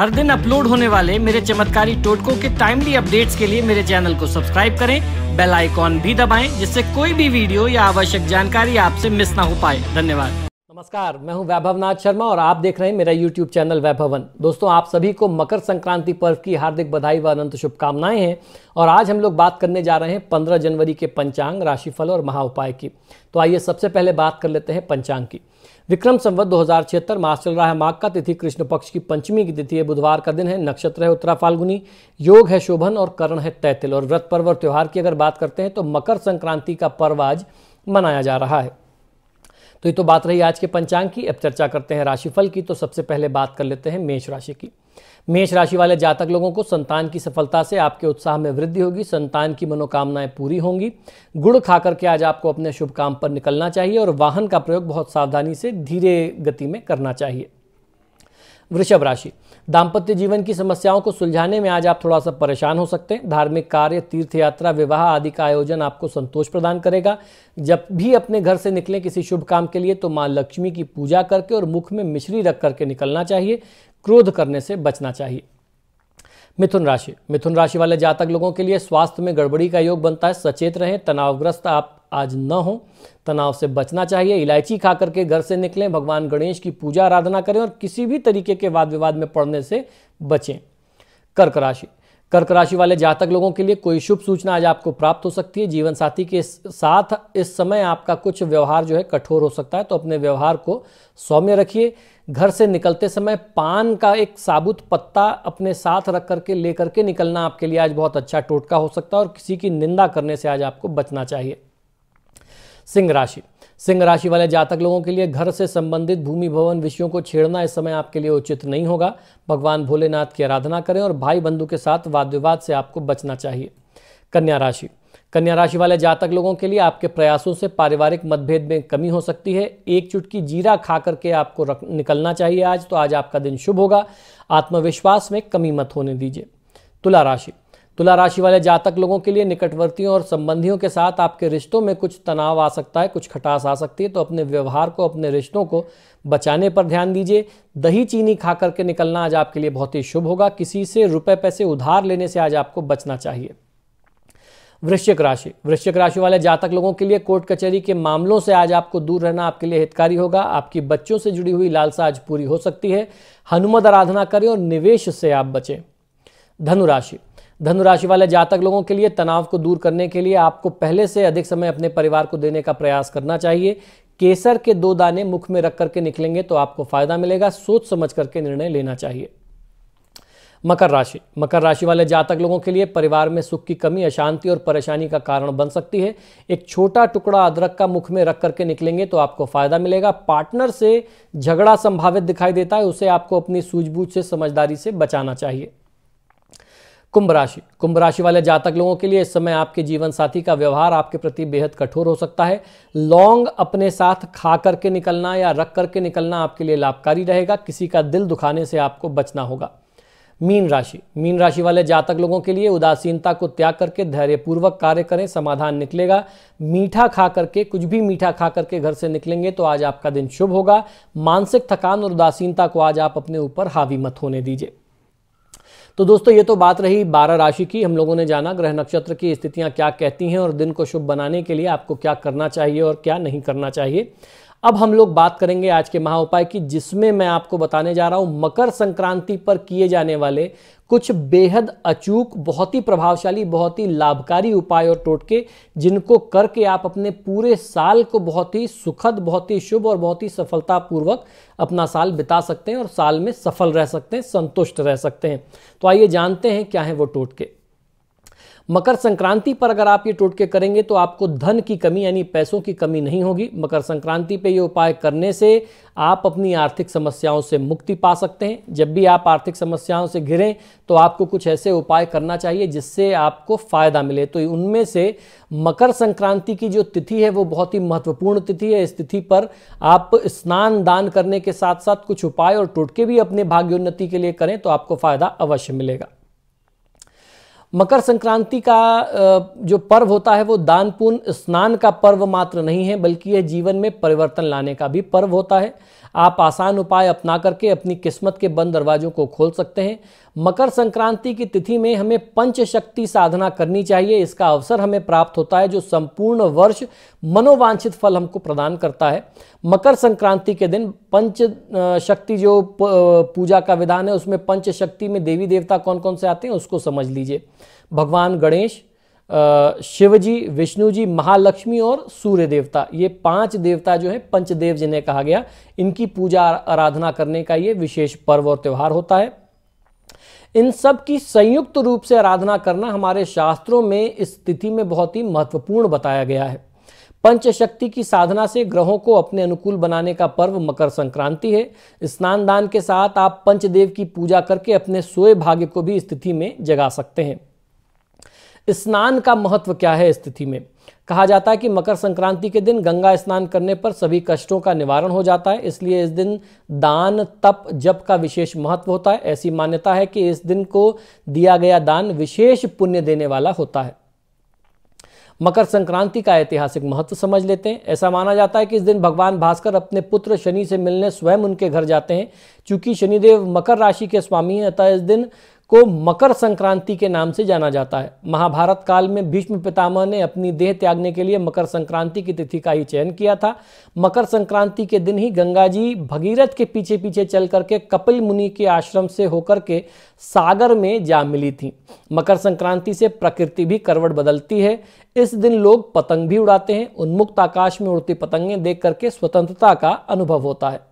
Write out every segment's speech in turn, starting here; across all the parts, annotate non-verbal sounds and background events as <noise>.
हर दिन अपलोड होने वाले मेरे चमत्कारी टोटकों के टाइमली अपडेट्स के लिए मेरे चैनल को सब्सक्राइब करें बेल आइकॉन भी दबाएं जिससे कोई भी वीडियो या आवश्यक जानकारी आपसे मिस ना हो पाए धन्यवाद नमस्कार मैं हूं वैभव नाथ शर्मा और आप देख रहे हैं मेरा यूट्यूब चैनल वैभवन दोस्तों आप सभी को मकर संक्रांति पर्व की हार्दिक बधाई व अनंत शुभकामनाएं हैं और आज हम लोग बात करने जा रहे हैं पंद्रह जनवरी के पंचांग राशिफल और महा उपाय की तो आइए सबसे पहले बात कर लेते हैं पंचांग की विक्रम संवत दो हजार छिहत्तर मास चल रहा है माघ का तिथि कृष्ण पक्ष की पंचमी की तिथि है बुधवार का दिन है नक्षत्र है उत्तरा फाल्गुनी योग है शोभन और करण है तैतिल और व्रत पर्व और त्यौहार की अगर बात करते हैं तो मकर संक्रांति का पर्व आज मनाया जा रहा है तो ये तो बात रही आज के पंचांग की अब चर्चा करते हैं राशिफल की तो सबसे पहले बात कर लेते हैं मेष राशि की मेष राशि वाले जातक लोगों को संतान की सफलता से आपके उत्साह में वृद्धि होगी संतान की मनोकामनाएं पूरी होंगी गुड़ खाकर के आज आपको अपने शुभ काम पर निकलना चाहिए और वाहन का प्रयोग बहुत सावधानी से धीरे गति में करना चाहिए वृषभ राशि दाम्पत्य जीवन की समस्याओं को सुलझाने में आज आप थोड़ा सा परेशान हो सकते हैं धार्मिक कार्य तीर्थ यात्रा विवाह आदि का आयोजन आपको संतोष प्रदान करेगा जब भी अपने घर से निकलें किसी शुभ काम के लिए तो माँ लक्ष्मी की पूजा करके और मुख में मिश्री रख करके निकलना चाहिए क्रोध करने से बचना चाहिए मिथुन राशि मिथुन राशि वाले जातक लोगों के लिए स्वास्थ्य में गड़बड़ी का योग बनता है सचेत रहें तनावग्रस्त आप आज न हो तनाव से बचना चाहिए इलायची खा करके घर से निकलें भगवान गणेश की पूजा आराधना करें और किसी भी तरीके के वाद विवाद में पड़ने से बचें कर्क राशि कर्क राशि वाले जातक लोगों के लिए कोई शुभ सूचना आज आपको प्राप्त हो सकती है जीवन साथी के साथ इस समय आपका कुछ व्यवहार जो है कठोर हो सकता है तो अपने व्यवहार को सौम्य रखिए घर से निकलते समय पान का एक साबुत पत्ता अपने साथ रख करके ले करके निकलना आपके लिए आज बहुत अच्छा टोटका हो सकता है और किसी की निंदा करने से आज आपको बचना चाहिए सिंह राशि सिंह राशि वाले जातक लोगों के लिए घर से संबंधित भूमि भवन विषयों को छेड़ना इस समय आपके लिए उचित नहीं होगा भगवान भोलेनाथ की आराधना करें और भाई बंधु के साथ वाद विवाद से आपको बचना चाहिए कन्या राशि कन्या राशि वाले जातक लोगों के लिए आपके प्रयासों से पारिवारिक मतभेद में कमी हो सकती है एक चुटकी जीरा खा करके आपको रख निकलना चाहिए आज तो आज आपका दिन शुभ होगा आत्मविश्वास में कमी मत होने दीजिए तुला राशि तुला राशि वाले जातक लोगों के लिए निकटवर्तियों और संबंधियों के साथ आपके रिश्तों में कुछ तनाव आ सकता है कुछ खटास आ सकती है तो अपने व्यवहार को अपने रिश्तों को बचाने पर ध्यान दीजिए दही चीनी खा करके निकलना आज आपके लिए बहुत ही शुभ होगा किसी से रुपए पैसे उधार लेने से आज आपको बचना चाहिए वृश्चिक राशि वृश्चिक राशि वाले जातक लोगों के लिए कोर्ट कचहरी के मामलों से आज आपको दूर रहना आपके लिए हितकारी होगा आपकी बच्चों से जुड़ी हुई लालसा आज पूरी हो सकती है हनुमत आराधना करें और निवेश से आप बचें धनुराशि धनुराशि वाले जातक लोगों के लिए तनाव को दूर करने के लिए आपको पहले से अधिक समय अपने परिवार को देने का प्रयास करना चाहिए केसर के दो दाने मुख में रख करके निकलेंगे तो आपको फायदा मिलेगा सोच समझ करके निर्णय लेना चाहिए मकर राशि मकर राशि वाले जातक लोगों के लिए परिवार में सुख की कमी अशांति और परेशानी का कारण बन सकती है एक छोटा टुकड़ा अदरक का मुख में रख करके निकलेंगे तो आपको फायदा मिलेगा पार्टनर से झगड़ा संभावित दिखाई देता है उसे आपको अपनी सूझबूझ से समझदारी से बचाना चाहिए कुंभ राशि कुंभ राशि वाले जातक लोगों के लिए इस समय आपके जीवन साथी का व्यवहार आपके प्रति बेहद कठोर हो सकता है लौंग अपने साथ खा करके निकलना या रख करके निकलना आपके लिए लाभकारी रहेगा किसी का दिल दुखाने से आपको बचना होगा मीन राशि मीन राशि वाले जातक लोगों के लिए उदासीनता को त्याग करके धैर्यपूर्वक कार्य करें समाधान निकलेगा मीठा खा करके कुछ भी मीठा खा करके घर से निकलेंगे तो आज आपका दिन शुभ होगा मानसिक थकान और उदासीनता को आज आप अपने ऊपर हावी मत होने दीजिए तो दोस्तों ये तो बात रही बारह राशि की हम लोगों ने जाना ग्रह नक्षत्र की स्थितियां क्या कहती हैं और दिन को शुभ बनाने के लिए आपको क्या करना चाहिए और क्या नहीं करना चाहिए अब हम लोग बात करेंगे आज के महा उपाय की जिसमें मैं आपको बताने जा रहा हूं मकर संक्रांति पर किए जाने वाले कुछ बेहद अचूक बहुत ही प्रभावशाली बहुत ही लाभकारी उपाय और टोटके जिनको करके आप अपने पूरे साल को बहुत ही सुखद बहुत ही शुभ और बहुत ही सफलतापूर्वक अपना साल बिता सकते हैं और साल में सफल रह सकते हैं संतुष्ट रह सकते हैं तो आइए जानते हैं क्या है वो टोटके मकर संक्रांति पर अगर आप ये टोटके करेंगे तो आपको धन की कमी यानी पैसों की कमी नहीं होगी मकर संक्रांति पे ये उपाय करने से आप अपनी आर्थिक समस्याओं से मुक्ति पा सकते हैं जब भी आप आर्थिक समस्याओं से घिरें तो आपको कुछ ऐसे उपाय करना चाहिए जिससे आपको फ़ायदा मिले तो उनमें से मकर संक्रांति की जो तिथि है वो बहुत ही महत्वपूर्ण तिथि है इस तिथि पर आप स्नान दान करने के साथ साथ कुछ उपाय और टोटके भी अपने भाग्योन्नति के लिए करें तो आपको फ़ायदा अवश्य मिलेगा मकर संक्रांति का जो पर्व होता है वो दान पुण्य स्नान का पर्व मात्र नहीं है बल्कि यह जीवन में परिवर्तन लाने का भी पर्व होता है आप आसान उपाय अपना करके अपनी किस्मत के बंद दरवाजों को खोल सकते हैं मकर संक्रांति की तिथि में हमें पंच शक्ति साधना करनी चाहिए इसका अवसर हमें प्राप्त होता है जो संपूर्ण वर्ष मनोवांछित फल हमको प्रदान करता है मकर संक्रांति के दिन पंच शक्ति जो पूजा का विधान है उसमें पंच शक्ति में देवी देवता कौन कौन से आते हैं उसको समझ लीजिए भगवान गणेश शिवजी विष्णु जी महालक्ष्मी और सूर्य देवता ये पांच देवता जो है पंचदेव जिन्हें कहा गया इनकी पूजा आराधना करने का ये विशेष पर्व और त्यौहार होता है इन सब की संयुक्त रूप से आराधना करना हमारे शास्त्रों में इस स्थिति में बहुत ही महत्वपूर्ण बताया गया है पंचशक्ति की साधना से ग्रहों को अपने अनुकूल बनाने का पर्व मकर संक्रांति है स्नान दान के साथ आप पंचदेव की पूजा करके अपने सोए भाग्य को भी स्थिति में जगा सकते हैं स्नान का महत्व क्या है स्थिति में कहा जाता है कि मकर संक्रांति के दिन गंगा स्नान करने पर सभी कष्टों का निवारण हो जाता है इसलिए इस दिन दान तप जप का विशेष महत्व होता है ऐसी मान्यता है कि इस दिन को दिया गया दान विशेष पुण्य देने वाला होता है मकर संक्रांति का ऐतिहासिक महत्व समझ लेते हैं ऐसा माना जाता है कि इस दिन भगवान भास्कर अपने पुत्र शनि से मिलने स्वयं उनके घर जाते हैं क्योंकि शनिदेव मकर राशि के स्वामी हैं अतः इस दिन को मकर संक्रांति के नाम से जाना जाता है महाभारत काल में भीष्म पितामह ने अपनी देह त्यागने के लिए मकर संक्रांति की तिथि का ही चयन किया था मकर संक्रांति के दिन ही गंगा जी भगीरथ के पीछे पीछे चल करके कपिल मुनि के आश्रम से होकर के सागर में जा मिली थी मकर संक्रांति से प्रकृति भी करवट बदलती है इस दिन लोग पतंग भी उड़ाते हैं उन्मुक्त आकाश में उड़ती पतंगें देख करके स्वतंत्रता का अनुभव होता है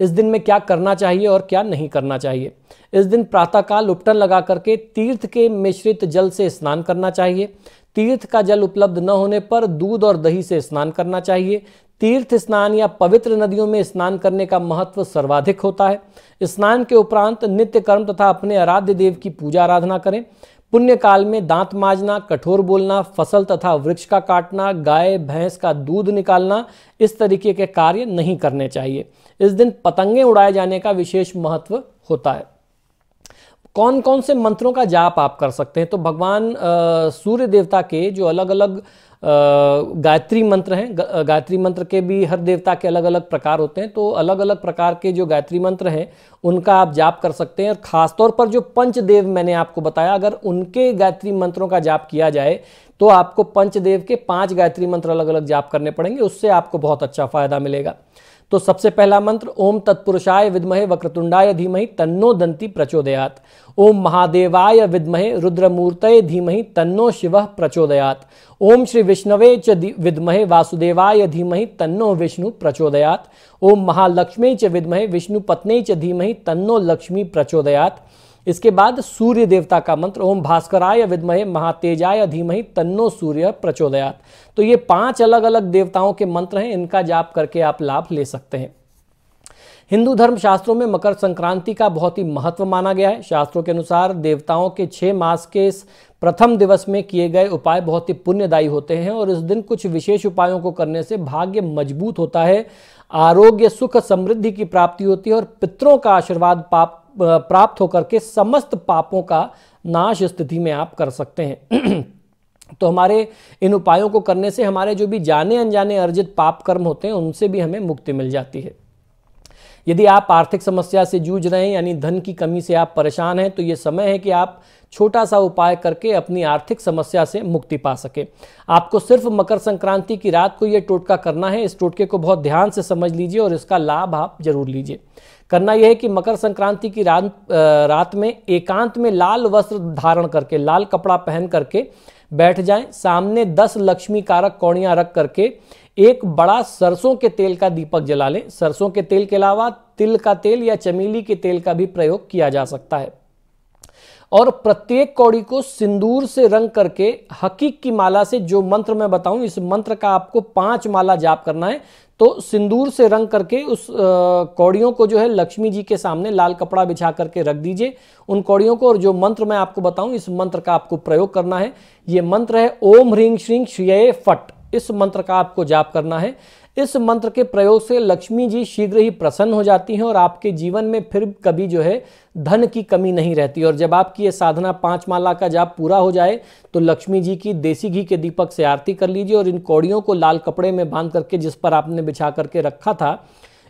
इस दिन में क्या करना चाहिए और क्या नहीं करना चाहिए इस दिन प्रातःकाल उपटन लगा करके तीर्थ के मिश्रित जल से स्नान करना चाहिए तीर्थ का जल उपलब्ध न होने पर दूध और दही से स्नान करना चाहिए तीर्थ स्नान या पवित्र नदियों में स्नान करने का महत्व सर्वाधिक होता है स्नान के उपरांत नित्य कर्म तथा अपने आराध्य देव की पूजा आराधना करें पुण्य काल में दांत माजना कठोर बोलना फसल तथा वृक्ष का काटना गाय भैंस का दूध निकालना इस तरीके के कार्य नहीं करने चाहिए इस दिन पतंगे उड़ाए जाने का विशेष महत्व होता है कौन कौन से मंत्रों का जाप आप कर सकते हैं तो भगवान सूर्य देवता के जो अलग अलग गायत्री मंत्र हैं गायत्री मंत्र के भी हर देवता के अलग अलग प्रकार होते हैं तो अलग अलग प्रकार के जो गायत्री मंत्र हैं उनका आप जाप कर सकते हैं और ख़ासतौर पर जो पंचदेव मैंने आपको बताया अगर उनके गायत्री मंत्रों का जाप किया जाए तो आपको पंचदेव के पांच गायत्री मंत्र अलग अलग जाप करने पड़ेंगे उससे आपको बहुत अच्छा फ़ायदा मिलेगा तो सबसे पहला मंत्र ओम तत्पुरुषाय विद्महे वक्रतुंडाय धीमहि तन्नो दंती प्रचोदयात ओम महादेवाय विद्महे रुद्रमूर्तये धीमहि तन्नो शिव प्रचोदयात ओम श्री विष्णवे च विद्महे वासुदेवाय धीमहि तन्नो विष्णु प्रचोदयात ओम महालक्ष्मी च विद्महे विष्णुपत्ने च धीमहि तन्नो लक्ष्मी प्रचोदयात इसके बाद सूर्य देवता का मंत्र ओम भास्कराय विद्महे महातेजाय धीमहि तन्नो सूर्य प्रचोदयात तो ये पांच अलग अलग देवताओं के मंत्र हैं इनका जाप करके आप लाभ ले सकते हैं हिंदू धर्म शास्त्रों में मकर संक्रांति का बहुत ही महत्व माना गया है शास्त्रों के अनुसार देवताओं के छह मास के इस प्रथम दिवस में किए गए उपाय बहुत ही पुण्यदायी होते हैं और इस दिन कुछ विशेष उपायों को करने से भाग्य मजबूत होता है आरोग्य सुख समृद्धि की प्राप्ति होती है और पितरों का आशीर्वाद पाप प्राप्त होकर के समस्त पापों का नाश स्थिति में आप कर सकते हैं <clears throat> तो हमारे इन उपायों को करने से हमारे जो भी जाने अनजाने अर्जित पाप कर्म होते हैं उनसे भी हमें मुक्ति मिल जाती है यदि आप आर्थिक समस्या से जूझ रहे हैं यानी धन की कमी से आप परेशान हैं तो ये समय है कि आप छोटा सा उपाय करके अपनी आर्थिक समस्या से मुक्ति पा सके आपको सिर्फ मकर संक्रांति की रात को ये टोटका करना है इस टोटके को बहुत ध्यान से समझ लीजिए और इसका लाभ आप जरूर लीजिए करना यह है कि मकर संक्रांति की रात रात में एकांत में लाल वस्त्र धारण करके लाल कपड़ा पहन करके बैठ जाएं सामने दस लक्ष्मी कारक कौड़ियाँ रख करके एक बड़ा सरसों के तेल का दीपक जला लें सरसों के तेल के अलावा तिल का तेल या चमेली के तेल का भी प्रयोग किया जा सकता है और प्रत्येक कौड़ी को सिंदूर से रंग करके हकीक की माला से जो मंत्र मैं बताऊं इस मंत्र का आपको पांच माला जाप करना है तो सिंदूर से रंग करके उस कौड़ियों को जो है लक्ष्मी जी के सामने लाल कपड़ा बिछा करके रख दीजिए उन कौड़ियों को और जो मंत्र मैं आपको बताऊं इस मंत्र का आपको प्रयोग करना है ये मंत्र है ओम ह्रीं श्रीं श्रिय फट इस मंत्र का आपको जाप करना है इस मंत्र के प्रयोग से लक्ष्मी जी शीघ्र ही प्रसन्न हो जाती हैं और आपके जीवन में फिर कभी जो है धन की कमी नहीं रहती और जब आपकी ये साधना पांच माला का जाप पूरा हो जाए तो लक्ष्मी जी की देसी घी के दीपक से आरती कर लीजिए और इन कौड़ियों को लाल कपड़े में बांध करके जिस पर आपने बिछा करके रखा था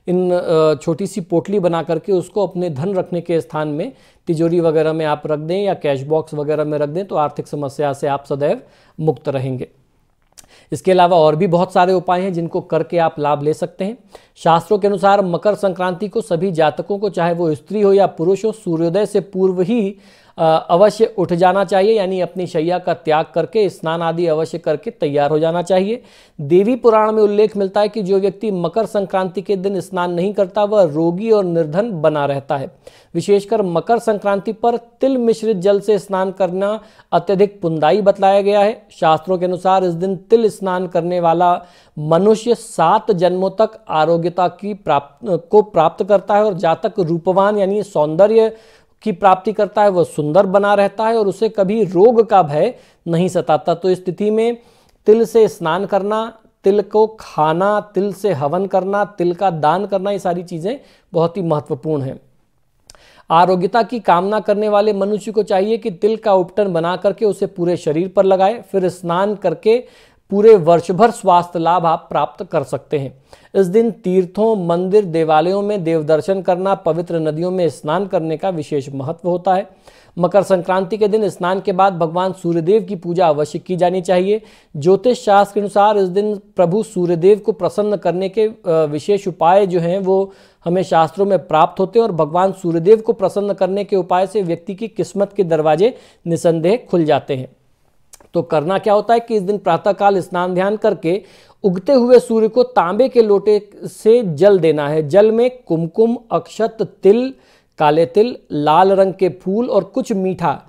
इन छोटी सी पोटली बना करके उसको अपने धन रखने के स्थान में तिजोरी वगैरह में आप रख दें या कैश बॉक्स वगैरह में रख दें तो आर्थिक समस्या से आप सदैव मुक्त रहेंगे इसके अलावा और भी बहुत सारे उपाय हैं जिनको करके आप लाभ ले सकते हैं शास्त्रों के अनुसार मकर संक्रांति को सभी जातकों को चाहे वो स्त्री हो या पुरुष हो सूर्योदय से पूर्व ही अवश्य उठ जाना चाहिए यानी अपनी शैया का त्याग करके स्नान आदि अवश्य करके तैयार हो जाना चाहिए देवी पुराण में उल्लेख मिलता है कि जो व्यक्ति मकर संक्रांति के दिन स्नान नहीं करता वह रोगी और निर्धन बना रहता है विशेषकर मकर संक्रांति पर तिल मिश्रित जल से स्नान करना अत्यधिक पुंदाई बतलाया गया है शास्त्रों के अनुसार इस दिन तिल स्नान करने वाला मनुष्य सात जन्मों तक आरोग्यता की प्राप्त को प्राप्त करता है और जातक रूपवान यानी सौंदर्य की प्राप्ति करता है वह सुंदर बना रहता है और उसे कभी रोग का भय नहीं सताता तो स्थिति में तिल से स्नान करना तिल को खाना तिल से हवन करना तिल का दान करना ये सारी चीज़ें बहुत ही महत्वपूर्ण हैं आरोग्यता की कामना करने वाले मनुष्य को चाहिए कि तिल का उपटन बना करके उसे पूरे शरीर पर लगाए फिर स्नान करके पूरे वर्ष भर स्वास्थ्य लाभ आप प्राप्त कर सकते हैं इस दिन तीर्थों मंदिर देवालयों में देव दर्शन करना पवित्र नदियों में स्नान करने का विशेष महत्व होता है मकर संक्रांति के दिन स्नान के बाद भगवान सूर्यदेव की पूजा अवश्य की जानी चाहिए ज्योतिष शास्त्र के अनुसार इस दिन प्रभु सूर्यदेव को प्रसन्न करने के विशेष उपाय जो हैं वो हमें शास्त्रों में प्राप्त होते हैं और भगवान सूर्यदेव को प्रसन्न करने के उपाय से व्यक्ति की किस्मत के दरवाजे निसंदेह खुल जाते हैं तो करना क्या होता है कि इस दिन प्रातःकाल स्नान ध्यान करके उगते हुए सूर्य को तांबे के लोटे से जल देना है जल में कुमकुम अक्षत तिल काले तिल लाल रंग के फूल और कुछ मीठा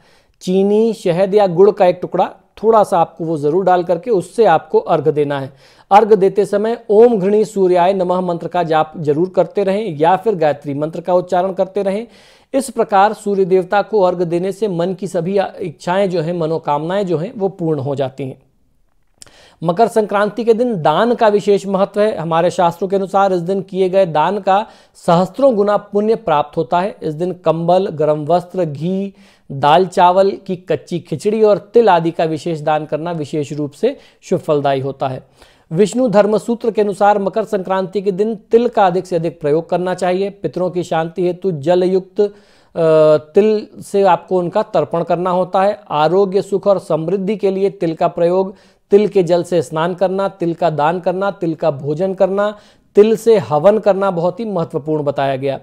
चीनी शहद या गुड़ का एक टुकड़ा थोड़ा सा आपको वो जरूर डाल करके उससे आपको अर्घ देना है अर्घ देते समय ओम घृणी सूर्याय नमः मंत्र का जाप जरूर करते रहें या फिर गायत्री मंत्र का उच्चारण करते रहें इस प्रकार सूर्य देवता को अर्घ देने से मन की सभी इच्छाएं जो हैं मनोकामनाएं जो हैं वो पूर्ण हो जाती हैं मकर संक्रांति के दिन दान का विशेष महत्व है हमारे शास्त्रों के अनुसार इस दिन किए गए दान का सहस्त्रों गुना पुण्य प्राप्त होता है इस दिन कंबल गर्म वस्त्र घी दाल चावल की कच्ची खिचड़ी और तिल आदि का विशेष दान करना विशेष रूप से शुभ फलदायी होता है विष्णु धर्म सूत्र के अनुसार मकर संक्रांति के दिन तिल का अधिक से अधिक प्रयोग करना चाहिए पितरों की शांति हेतु जलयुक्त तिल से आपको उनका तर्पण करना होता है आरोग्य सुख और समृद्धि के लिए तिल का प्रयोग तिल के जल से स्नान करना तिल का दान करना तिल का भोजन करना तिल से हवन करना बहुत ही महत्वपूर्ण बताया गया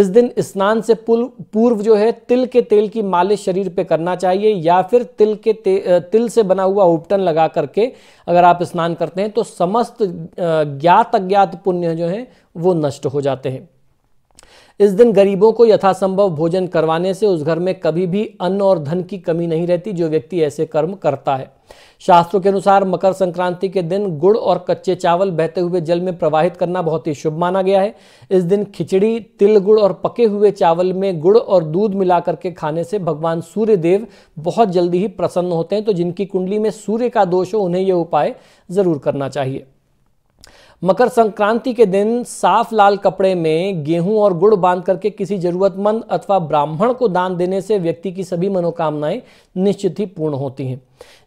इस दिन स्नान से पूर्व जो है तिल के तेल की मालिश शरीर पे करना चाहिए या फिर तिल के ते, तिल से बना हुआ उपटन लगा करके अगर आप स्नान करते हैं तो समस्त ज्ञात अज्ञात पुण्य जो हैं वो नष्ट हो जाते हैं इस दिन गरीबों को यथासंभव भोजन करवाने से उस घर में कभी भी अन्न और धन की कमी नहीं रहती जो व्यक्ति ऐसे कर्म करता है शास्त्रों के अनुसार मकर संक्रांति के दिन गुड़ और कच्चे चावल बहते हुए जल में प्रवाहित करना बहुत ही शुभ माना गया है इस दिन खिचड़ी तिल गुड़ और पके हुए चावल में गुड़ और दूध मिलाकर के खाने से भगवान सूर्य देव बहुत जल्दी ही प्रसन्न होते हैं तो जिनकी कुंडली में सूर्य का दोष हो उन्हें यह उपाय जरूर करना चाहिए मकर संक्रांति के दिन साफ लाल कपड़े में गेहूं और गुड़ बांध करके किसी जरूरतमंद अथवा ब्राह्मण को दान देने से व्यक्ति की सभी मनोकामनाएं निश्चित ही पूर्ण होती हैं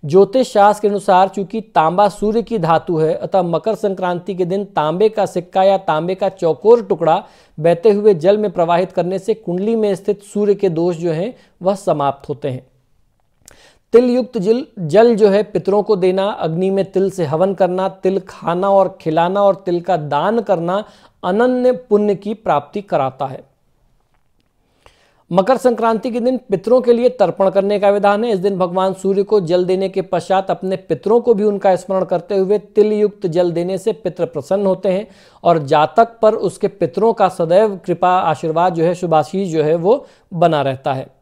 ज्योतिष शास्त्र के अनुसार चूंकि तांबा सूर्य की धातु है अतः मकर संक्रांति के दिन तांबे का सिक्का या तांबे का चौकोर टुकड़ा बहते हुए जल में प्रवाहित करने से कुंडली में स्थित सूर्य के दोष जो हैं वह समाप्त होते हैं तिल युक्त जल जल जो है पितरों को देना अग्नि में तिल से हवन करना तिल खाना और खिलाना और तिल का दान करना अनन्य पुण्य की प्राप्ति कराता है मकर संक्रांति के दिन पितरों के लिए तर्पण करने का विधान है इस दिन भगवान सूर्य को जल देने के पश्चात अपने पितरों को भी उनका स्मरण करते हुए तिल युक्त जल देने से पितृ प्रसन्न होते हैं और जातक पर उसके पितरों का सदैव कृपा आशीर्वाद जो है शुभाशीष जो है वो बना रहता है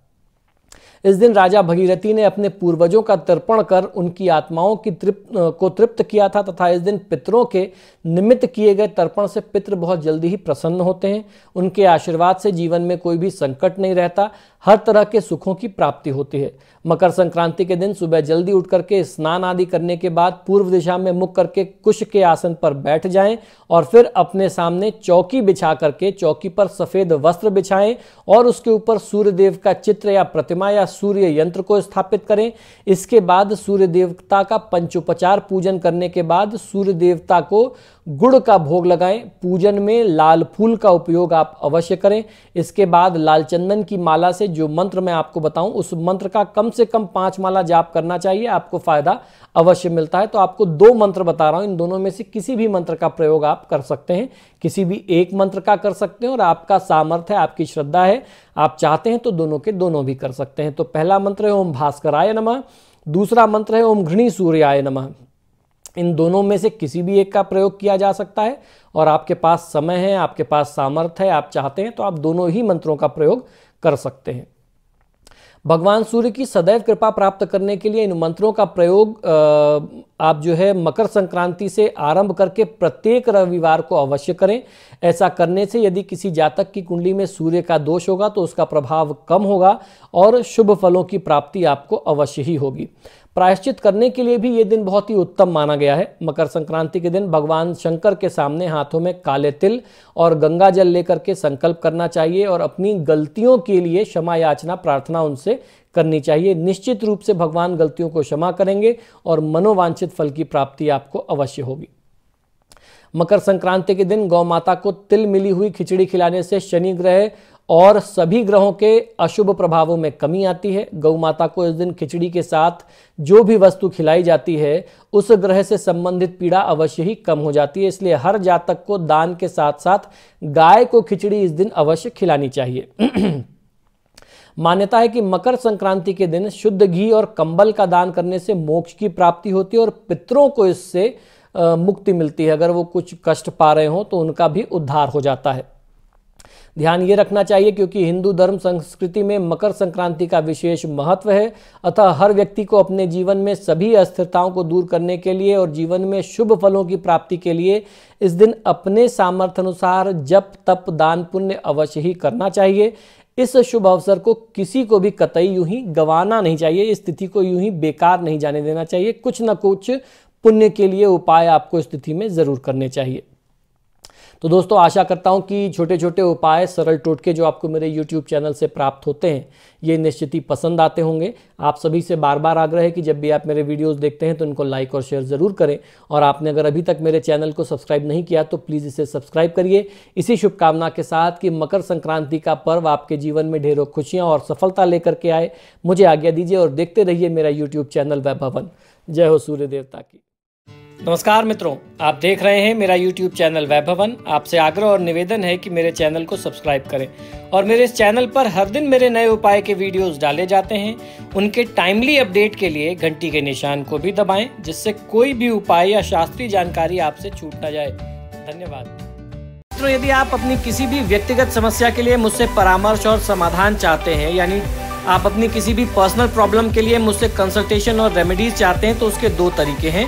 इस दिन राजा भगीरथी ने अपने पूर्वजों का तर्पण कर उनकी आत्माओं की तृप्त को तृप्त किया था तथा इस दिन पितरों के निमित्त किए गए तर्पण से पितृ बहुत जल्दी ही प्रसन्न होते हैं उनके आशीर्वाद से जीवन में कोई भी संकट नहीं रहता हर तरह के सुखों की प्राप्ति होती है मकर संक्रांति के दिन सुबह जल्दी उठ करके स्नान आदि करने के बाद पूर्व दिशा में मुख करके कुश के आसन पर बैठ जाएं और फिर अपने सामने चौकी बिछा करके चौकी पर सफ़ेद वस्त्र बिछाएं और उसके ऊपर सूर्यदेव का चित्र या प्रतिमा या सूर्य यंत्र को स्थापित करें इसके बाद सूर्य देवता का पंचोपचार पूजन करने के बाद सूर्य देवता को गुड़ का भोग लगाएं पूजन में लाल फूल का उपयोग आप अवश्य करें इसके बाद लाल चंदन की माला से जो मंत्र मैं आपको बताऊं उस मंत्र का कम से कम पांच माला जाप करना चाहिए आपको फायदा अवश्य मिलता है तो आपको दो मंत्र बता रहा हूं इन दोनों में से किसी भी मंत्र का प्रयोग आप कर सकते हैं किसी भी एक मंत्र का कर सकते हैं और आपका सामर्थ्य है आपकी श्रद्धा है आप चाहते हैं तो दोनों के दोनों भी कर सकते हैं तो पहला मंत्र है ओम भास्कराय नमः दूसरा मंत्र है ओम घृणी सूर्याय नमः इन दोनों में से किसी भी एक का प्रयोग किया जा सकता है और आपके पास समय है आपके पास सामर्थ्य है आप चाहते हैं तो आप दोनों ही मंत्रों का प्रयोग कर सकते हैं भगवान सूर्य की सदैव कृपा प्राप्त करने के लिए इन मंत्रों का प्रयोग आप जो है मकर संक्रांति से आरंभ करके प्रत्येक रविवार को अवश्य करें ऐसा करने से यदि किसी जातक की कुंडली में सूर्य का दोष होगा तो उसका प्रभाव कम होगा और शुभ फलों की प्राप्ति आपको अवश्य ही होगी प्रायश्चित करने के लिए भी ये दिन बहुत ही उत्तम माना गया है मकर संक्रांति के दिन भगवान शंकर के सामने हाथों में काले तिल और गंगा जल लेकर के संकल्प करना चाहिए और अपनी गलतियों के लिए क्षमा याचना प्रार्थना उनसे करनी चाहिए निश्चित रूप से भगवान गलतियों को क्षमा करेंगे और मनोवांछित फल की प्राप्ति आपको अवश्य होगी मकर संक्रांति के दिन गौ माता को तिल मिली हुई खिचड़ी खिलाने से शनि ग्रह और सभी ग्रहों के अशुभ प्रभावों में कमी आती है गौ माता को इस दिन खिचड़ी के साथ जो भी वस्तु खिलाई जाती है उस ग्रह से संबंधित पीड़ा अवश्य ही कम हो जाती है इसलिए हर जातक को दान के साथ साथ गाय को खिचड़ी इस दिन अवश्य खिलानी चाहिए <clears throat> मान्यता है कि मकर संक्रांति के दिन शुद्ध घी और कंबल का दान करने से मोक्ष की प्राप्ति होती है और पितरों को इससे मुक्ति मिलती है अगर वो कुछ कष्ट पा रहे हों तो उनका भी उद्धार हो जाता है ध्यान ये रखना चाहिए क्योंकि हिंदू धर्म संस्कृति में मकर संक्रांति का विशेष महत्व है अतः हर व्यक्ति को अपने जीवन में सभी अस्थिरताओं को दूर करने के लिए और जीवन में शुभ फलों की प्राप्ति के लिए इस दिन अपने सामर्थ्य अनुसार जप तप दान पुण्य अवश्य ही करना चाहिए इस शुभ अवसर को किसी को भी कतई यूं ही गंवाना नहीं चाहिए इस स्थिति को यूं ही बेकार नहीं जाने देना चाहिए कुछ ना कुछ पुण्य के लिए उपाय आपको स्थिति में ज़रूर करने चाहिए तो दोस्तों आशा करता हूँ कि छोटे छोटे उपाय सरल टोटके जो आपको मेरे यूट्यूब चैनल से प्राप्त होते हैं ये निश्चित ही पसंद आते होंगे आप सभी से बार बार आग्रह है कि जब भी आप मेरे वीडियोस देखते हैं तो उनको लाइक और शेयर ज़रूर करें और आपने अगर अभी तक मेरे चैनल को सब्सक्राइब नहीं किया तो प्लीज़ इसे सब्सक्राइब करिए इसी शुभकामना के साथ कि मकर संक्रांति का पर्व आपके जीवन में ढेरों खुशियाँ और सफलता लेकर के आए मुझे आज्ञा दीजिए और देखते रहिए मेरा यूट्यूब चैनल वैभवन जय हो सूर्य देवता की नमस्कार मित्रों आप देख रहे हैं मेरा YouTube चैनल वैभवन आपसे आग्रह और निवेदन है कि मेरे चैनल को सब्सक्राइब करें और मेरे इस चैनल पर हर दिन मेरे नए उपाय के वीडियोस डाले जाते हैं उनके टाइमली अपडेट के लिए घंटी के निशान को भी दबाएं जिससे कोई भी उपाय या शास्त्रीय जानकारी आपसे छूट ना जाए धन्यवाद मित्रों यदि आप अपनी किसी भी व्यक्तिगत समस्या के लिए मुझसे परामर्श और समाधान चाहते हैं यानी आप अपनी किसी भी पर्सनल प्रॉब्लम के लिए मुझसे कंसल्टेशन और रेमेडीज चाहते हैं तो उसके दो तरीके हैं